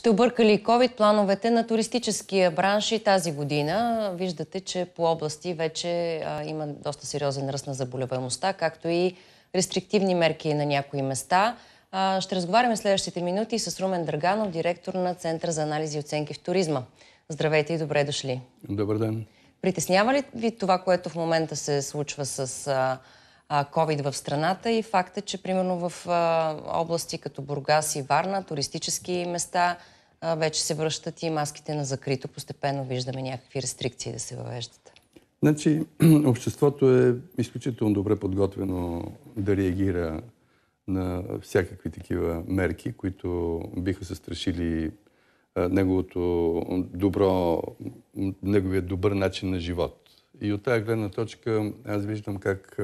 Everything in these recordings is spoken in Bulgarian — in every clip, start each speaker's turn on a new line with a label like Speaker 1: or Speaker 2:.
Speaker 1: Ще объркали ли COVID плановете на туристическия бранш и тази година. Виждате, че по области вече а, има доста сериозен ръст на заболеваемостта, както и рестриктивни мерки на някои места. А, ще разговаряме следващите минути с Румен Драганов, директор на Центъра за анализи и оценки в туризма. Здравейте и добре дошли. Добър ден. Притеснява ли ви това, което в момента се случва с а, COVID в страната и факта, е, че примерно в области като Бургас и Варна, туристически места, вече се връщат и маските на закрито. Постепенно виждаме някакви рестрикции да се въвеждат.
Speaker 2: Значи, обществото е изключително добре подготвено да реагира на всякакви такива мерки, които биха се страшили неговото добро, неговият добър начин на живот. И от тази гледна точка аз виждам как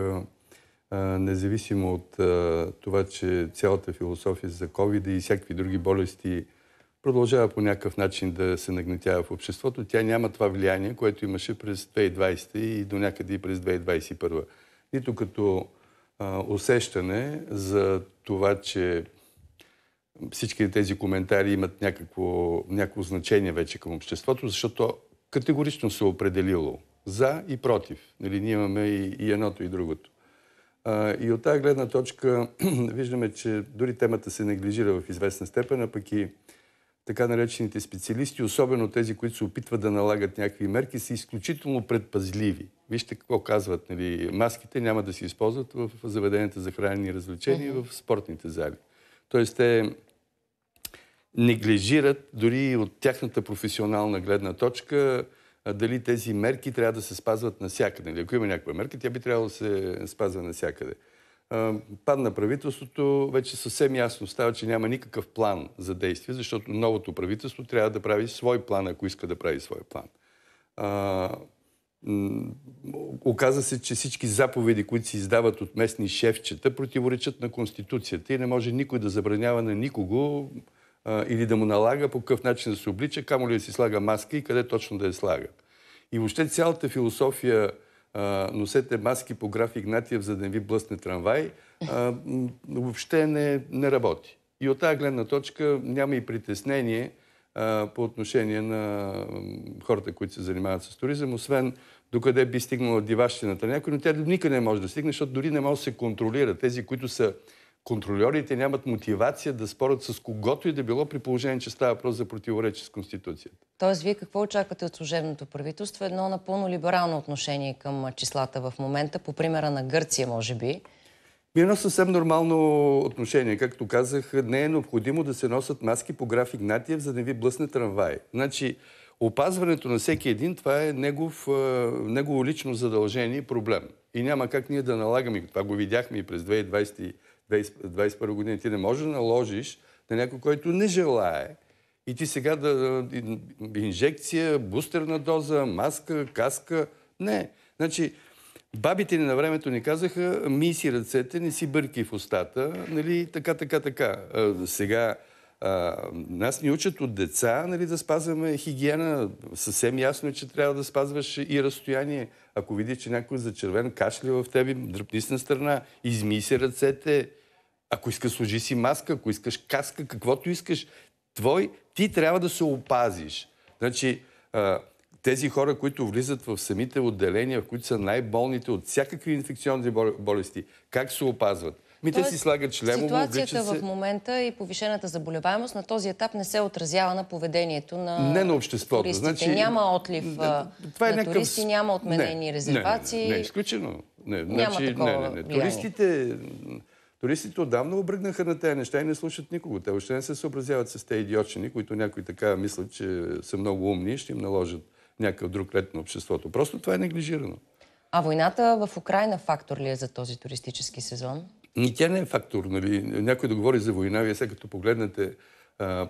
Speaker 2: независимо от това, че цялата философия за COVID и всякакви други болести продължава по някакъв начин да се нагнетява в обществото, тя няма това влияние, което имаше през 2020 и до някъде и през 2021. Нито като усещане за това, че всички тези коментари имат някакво, някакво значение вече към обществото, защото категорично се е определило за и против. Нали, ние имаме и, и едното и другото. И от тази гледна точка виждаме, че дори темата се неглижира в известна степен, а пък и така наречените специалисти, особено тези, които се опитват да налагат някакви мерки, са изключително предпазливи. Вижте какво казват. Нали? Маските няма да се използват в заведенията за хранени развлечения mm-hmm. и в спортните зали. Тоест те неглижират дори от тяхната професионална гледна точка дали тези мерки трябва да се спазват насякъде. Нали, ако има някаква мерка, тя би трябвало да се спазва насякъде. Падна правителството, вече съвсем ясно става, че няма никакъв план за действие, защото новото правителство трябва да прави свой план, ако иска да прави свой план. Оказа се, че всички заповеди, които се издават от местни шефчета, противоречат на Конституцията и не може никой да забранява на никого а, или да му налага по какъв начин да се облича, камо ли да си слага маска и къде точно да я слага. И въобще цялата философия а, носете маски по граф Игнатиев, за да не ви блъсне трамвай, а, въобще не, не работи. И от тази гледна точка няма и притеснение а, по отношение на хората, които се занимават с туризъм, освен докъде би стигнала диващината някой, но тя никъде не може да стигне, защото дори не може да се контролира. Тези, които са контролерите нямат мотивация да спорят с когото и да било при положение, че става въпрос за противоречие с Конституцията.
Speaker 1: Тоест, вие какво очаквате от служебното правителство? Едно напълно либерално отношение към числата в момента, по примера на Гърция, може би. Ми едно съвсем
Speaker 2: нормално отношение. Както казах, не е необходимо да се носят маски по граф Игнатиев, за да не ви блъсне трамвай. Значи, опазването на всеки един, това е негов, негово лично задължение и проблем. И няма как ние да налагаме. Това го видяхме и през 2020 2021 година. Ти не можеш да наложиш на някой, който не желае. И ти сега да... Инжекция, бустерна доза, маска, каска. Не. Значи, бабите ни на времето ни казаха, мий си ръцете, не си бърки в устата. Нали, така, така, така. А, сега а, нас ни учат от деца нали, да спазваме хигиена. Съвсем ясно е, че трябва да спазваш и разстояние. Ако видиш, че някой зачервен кашля в тебе, дръпни с на страна, измий се ръцете, ако искаш, служи си маска, ако искаш каска, каквото искаш. Твой, ти трябва да се опазиш. Значи, тези хора, които влизат в самите отделения, в които са най-болните от всякакви инфекционни болести, как се опазват? Ми Тоест, те си слагат шлемово, Ситуацията се... в
Speaker 1: момента и повишената заболеваемост на този етап не се отразява на поведението на Не на
Speaker 2: обществото. Значи... Няма
Speaker 1: отлив а... това е на някакъв... туристи, няма отменени не, резервации. Не, не, не, не
Speaker 2: изключено. Не, няма значи, такова не, не, не. Влияние. Туристите Туристите отдавна обръгнаха на тези неща и не слушат никого. Те още не се съобразяват с тези идиотчини, които някои така мислят, че са много умни и ще им наложат някакъв друг ред на обществото. Просто това е
Speaker 1: неглижирано. А войната в Украина фактор ли е за този туристически сезон?
Speaker 2: И ами тя не е фактор. Нали? Някой да говори за война, вие сега като погледнете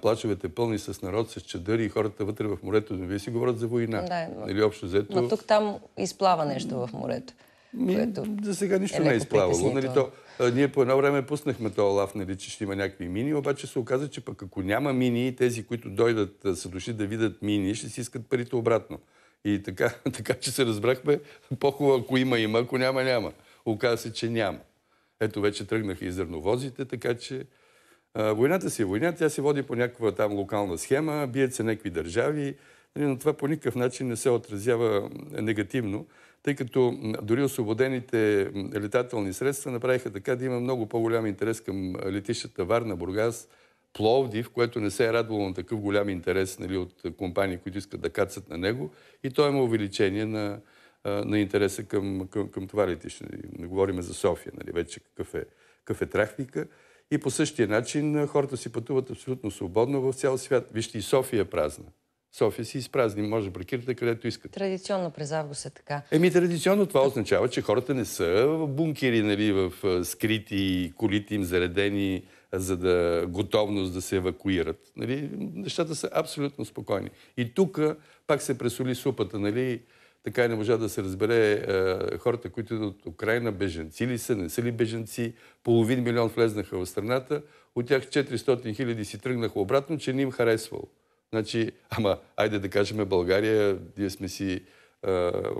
Speaker 2: плачовете пълни с народ, с чадъри и хората вътре в морето, вие си говорят за война. Да, Или нали, общо взето... Но тук
Speaker 1: там изплава нещо в морето. Ами, което... За сега нищо е не е, е изплавало. Нали, то,
Speaker 2: а, ние по едно време пуснахме този лав, нали, че ще има някакви мини, обаче се оказа, че пък ако няма мини, тези, които дойдат, са дошли да видят мини, ще си искат парите обратно. И така, така че се разбрахме, по-хубаво ако има, има, ако няма, няма. Оказа се, че няма. Ето вече тръгнаха и зърновозите, така че а, войната си е война, тя се води по някаква там локална схема, бият се някакви държави, нали, но това по никакъв начин не се отразява негативно тъй като дори освободените летателни средства направиха така да има много по-голям интерес към летищата Варна, Бургас, Пловдив, което не се е радвало на такъв голям интерес нали, от компании, които искат да кацат на него. И то има увеличение на, на интереса към, към, към това летище. Не говорим за София, нали, вече какъв е, какъв е трафика. И по същия начин хората си пътуват абсолютно свободно в цял свят. Вижте, и София е празна. София си изпразни, може да паркирате където искате.
Speaker 1: Традиционно през август е така.
Speaker 2: Еми, традиционно това означава, че хората не са в бункери, нали, в скрити колите им заредени, за да готовност да се евакуират. Нали? Нещата са абсолютно спокойни. И тук пак се пресоли супата, нали? Така и не можа да се разбере е, хората, които идват от Украина, беженци ли са, не са ли беженци. Половин милион влезнаха в страната, от тях 400 хиляди си тръгнаха обратно, че не им харесвало. Значи, ама, айде да кажем, България, ние сме си а,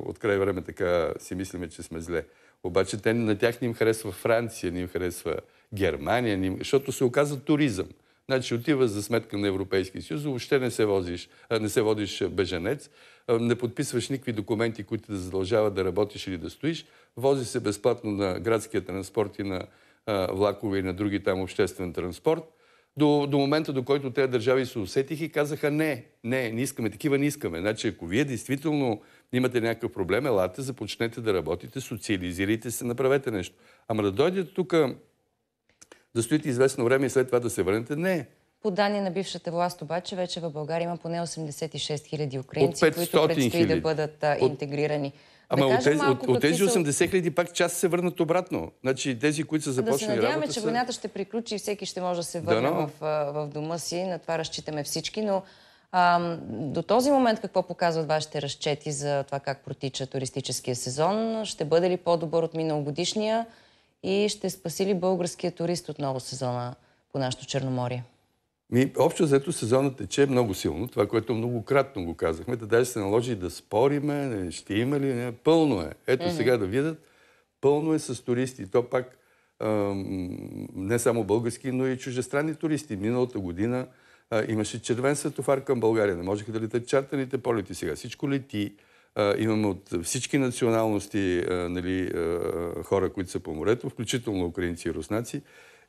Speaker 2: от край време така си мислиме, че сме зле. Обаче те, на тях не им харесва Франция, не им харесва Германия, не им... защото се оказа туризъм. Значи отива за сметка на Европейския съюз, въобще не се, возиш, не се водиш беженец, не подписваш никакви документи, които да задължават да работиш или да стоиш, вози се безплатно на градския транспорт и на влакове и на други там обществен транспорт, до, до момента, до който тези държави се усетиха и казаха не, не, не искаме, такива не искаме. Значи, ако вие действително имате някакъв проблем, елате, започнете да работите, социализирайте се, направете нещо. Ама да дойдете тук да стоите известно време и след това да се върнете, не.
Speaker 1: По данни на бившата власт обаче, вече в България има поне 86 хиляди украинци, които предстои да бъдат интегрирани. Ама от, тези, 80
Speaker 2: хиляди пак част се върнат обратно. Значи тези, които са започнали работа... Да се надяваме, че войната
Speaker 1: ще приключи и всеки ще може да се върне в, дома си. На това разчитаме всички, но до този момент какво показват вашите разчети за това как протича туристическия сезон? Ще бъде ли по-добър от миналогодишния и ще спаси ли българския турист от ново сезона по нашето Черноморие?
Speaker 2: Ми, общо взето сезонът тече много силно, това, което многократно го казахме, да даже се наложи да спориме, ще има ли, не, пълно е. Ето mm-hmm. сега да видят, пълно е с туристи. То пак ам, не само български, но и чужестранни туристи. Миналата година а, имаше червен светофар към България. Не можеха да летят чартаните полети сега. Всичко лети. А, имаме от всички националности а, нали, хора, които са по морето, включително украинци и руснаци.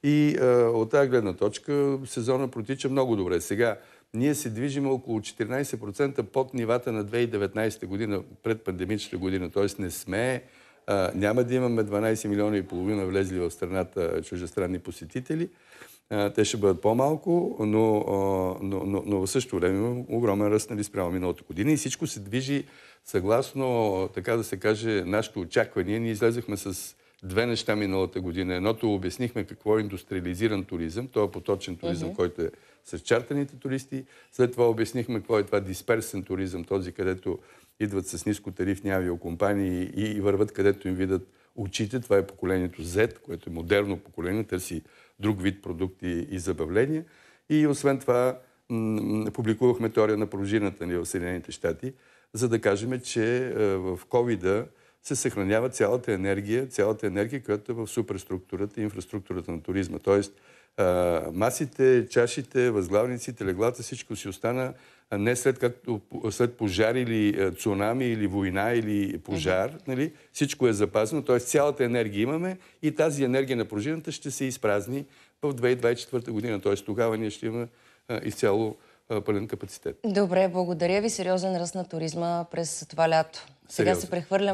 Speaker 2: И а, от тази гледна точка сезона протича много добре. Сега ние се движим около 14% под нивата на 2019 година, пред пандемичната година. Тоест не сме, а, няма да имаме 12 милиона и половина влезли в страната чужестранни посетители. А, те ще бъдат по-малко, но, но, но, но в същото време огромен ръст нали, спрямо миналата година и всичко се движи съгласно, така да се каже, нашето очакване. Ние излезахме с две неща миналата година. Едното обяснихме какво е индустриализиран туризъм, то е поточен туризъм, който е с чартаните туристи. След това обяснихме какво е това дисперсен туризъм, този където идват с ниско тарифни авиокомпании и върват където им видят очите. Това е поколението Z, което е модерно поколение, търси друг вид продукти и забавления. И освен това публикувахме теория на пружината ни в Съединените щати, за да кажем, че е, в covid се съхранява цялата енергия, цялата енергия, която е в суперструктурата и инфраструктурата на туризма. Тоест, а, масите, чашите, възглавници, телеглата, всичко си остана не след, както, след пожар или цунами, или война, или пожар. Mm-hmm. Нали? Всичко е запазено, т.е. цялата енергия имаме и тази енергия на пружината ще се изпразни в 2024 година. Т.е. тогава ние ще имаме изцяло пълен капацитет.
Speaker 1: Добре, благодаря ви. Сериозен ръст на туризма през това лято. Сега се прехвърлям.